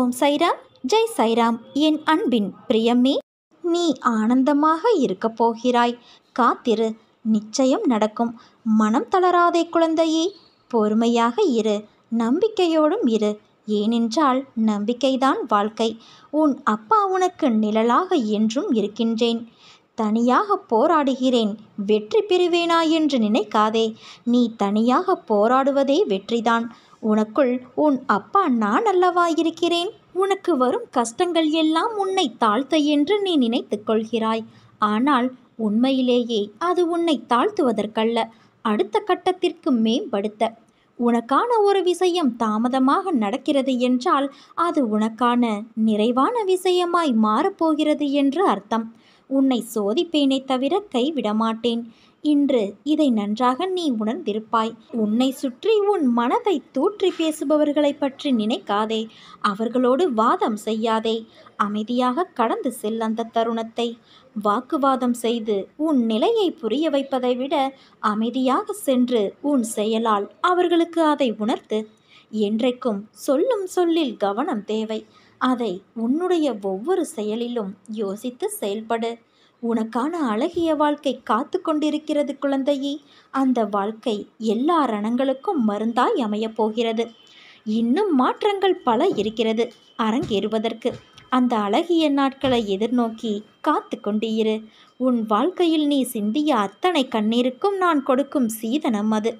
ஓம் சைராம் ஜெய் சைராம் என் அன்பின் பிரியம்மே நீ ஆனந்தமாக இருக்கப் போகிறாய் காத்திரு நிச்சயம் நடக்கும் மனம் தளராதே குழந்தையே பொறுமையாக இரு நம்பிக்கையோடும் இரு ஏனென்றால் நம்பிக்கைதான் வாழ்க்கை உன் அப்பா உனக்கு நிழலாக என்றும் இருக்கின்றேன் தனியாக போராடுகிறேன் வெற்றி பெறுவேனா என்று நினைக்காதே நீ தனியாக போராடுவதே வெற்றிதான் உனக்குள் உன் அப்பா நான் அல்லவா இருக்கிறேன் உனக்கு வரும் கஷ்டங்கள் எல்லாம் உன்னை தாழ்த்த என்று நீ நினைத்து கொள்கிறாய் ஆனால் உண்மையிலேயே அது உன்னை தாழ்த்துவதற்கல்ல அடுத்த கட்டத்திற்கு மேம்படுத்த உனக்கான ஒரு விஷயம் தாமதமாக நடக்கிறது என்றால் அது உனக்கான நிறைவான விஷயமாய் மாறப்போகிறது என்று அர்த்தம் உன்னை சோதிப்பேனே தவிர கைவிட மாட்டேன் இன்று இதை நன்றாக நீ உணர்ந்திருப்பாய் உன்னை சுற்றி உன் மனதை தூற்றி பேசுபவர்களை பற்றி நினைக்காதே அவர்களோடு வாதம் செய்யாதே அமைதியாக கடந்து செல் அந்த தருணத்தை வாக்குவாதம் செய்து உன் நிலையை புரிய வைப்பதை விட அமைதியாக சென்று உன் செயலால் அவர்களுக்கு அதை உணர்த்து என்றைக்கும் சொல்லும் சொல்லில் கவனம் தேவை அதை உன்னுடைய ஒவ்வொரு செயலிலும் யோசித்து செயல்படு உனக்கான அழகிய வாழ்க்கை காத்து கொண்டிருக்கிறது குழந்தையே அந்த வாழ்க்கை எல்லா ரணங்களுக்கும் மருந்தாய் அமையப் போகிறது இன்னும் மாற்றங்கள் பல இருக்கிறது அரங்கேறுவதற்கு அந்த அழகிய நாட்களை எதிர்நோக்கி காத்து கொண்டிரு உன் வாழ்க்கையில் நீ சிந்திய அத்தனை கண்ணீருக்கும் நான் கொடுக்கும் சீதனம் அது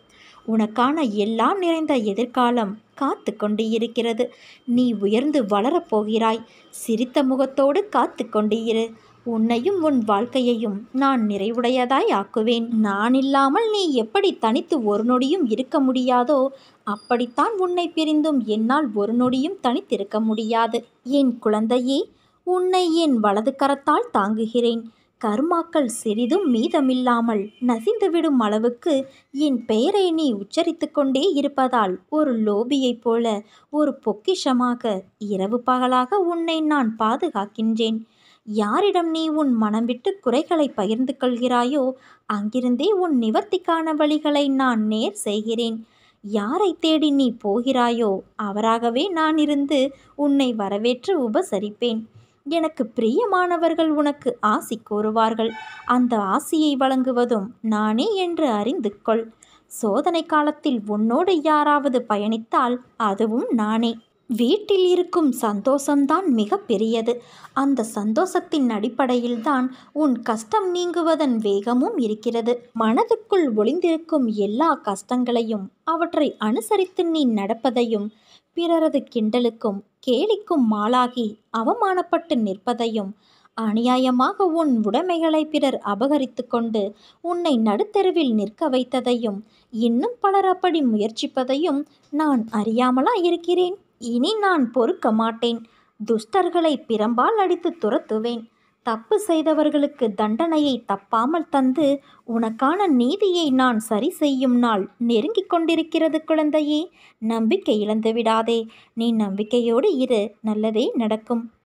உனக்கான எல்லாம் நிறைந்த எதிர்காலம் காத்து கொண்டு இருக்கிறது நீ உயர்ந்து வளரப்போகிறாய் சிரித்த முகத்தோடு காத்து கொண்டு இரு உன்னையும் உன் வாழ்க்கையையும் நான் நிறைவுடையதாய் ஆக்குவேன் நான் இல்லாமல் நீ எப்படி தனித்து ஒரு நொடியும் இருக்க முடியாதோ அப்படித்தான் உன்னை பிரிந்தும் என்னால் ஒரு நொடியும் தனித்திருக்க முடியாது என் குழந்தையே உன்னை என் வலது கரத்தால் தாங்குகிறேன் கர்மாக்கள் சிறிதும் மீதமில்லாமல் நசிந்துவிடும் அளவுக்கு என் பெயரை நீ உச்சரித்து கொண்டே இருப்பதால் ஒரு லோபியைப் போல ஒரு பொக்கிஷமாக இரவு பகலாக உன்னை நான் பாதுகாக்கின்றேன் யாரிடம் நீ உன் மனம் விட்டு குறைகளை பகிர்ந்து கொள்கிறாயோ அங்கிருந்தே உன் நிவர்த்திக்கான வழிகளை நான் நேர் செய்கிறேன் யாரை தேடி நீ போகிறாயோ அவராகவே நான் இருந்து உன்னை வரவேற்று உபசரிப்பேன் எனக்கு பிரியமானவர்கள் உனக்கு ஆசி கோருவார்கள் அந்த ஆசியை வழங்குவதும் நானே என்று அறிந்து கொள் சோதனை காலத்தில் உன்னோடு யாராவது பயணித்தால் அதுவும் நானே வீட்டில் இருக்கும் சந்தோஷம்தான் மிக பெரியது அந்த சந்தோஷத்தின் அடிப்படையில்தான் உன் கஷ்டம் நீங்குவதன் வேகமும் இருக்கிறது மனதுக்குள் ஒளிந்திருக்கும் எல்லா கஷ்டங்களையும் அவற்றை அனுசரித்து நீ நடப்பதையும் பிறரது கிண்டலுக்கும் கேலிக்கும் மாளாகி அவமானப்பட்டு நிற்பதையும் அநியாயமாக உன் உடைமைகளை பிறர் அபகரித்து கொண்டு உன்னை நடுத்தெருவில் நிற்க வைத்ததையும் இன்னும் பலர் அப்படி முயற்சிப்பதையும் நான் அறியாமலா இருக்கிறேன் இனி நான் பொறுக்க மாட்டேன் துஷ்டர்களை பிரம்பால் அடித்து துரத்துவேன் தப்பு செய்தவர்களுக்கு தண்டனையை தப்பாமல் தந்து உனக்கான நீதியை நான் சரி செய்யும் நாள் நெருங்கிக் கொண்டிருக்கிறது குழந்தையே நம்பிக்கை இழந்து விடாதே நீ நம்பிக்கையோடு இரு நல்லதே நடக்கும்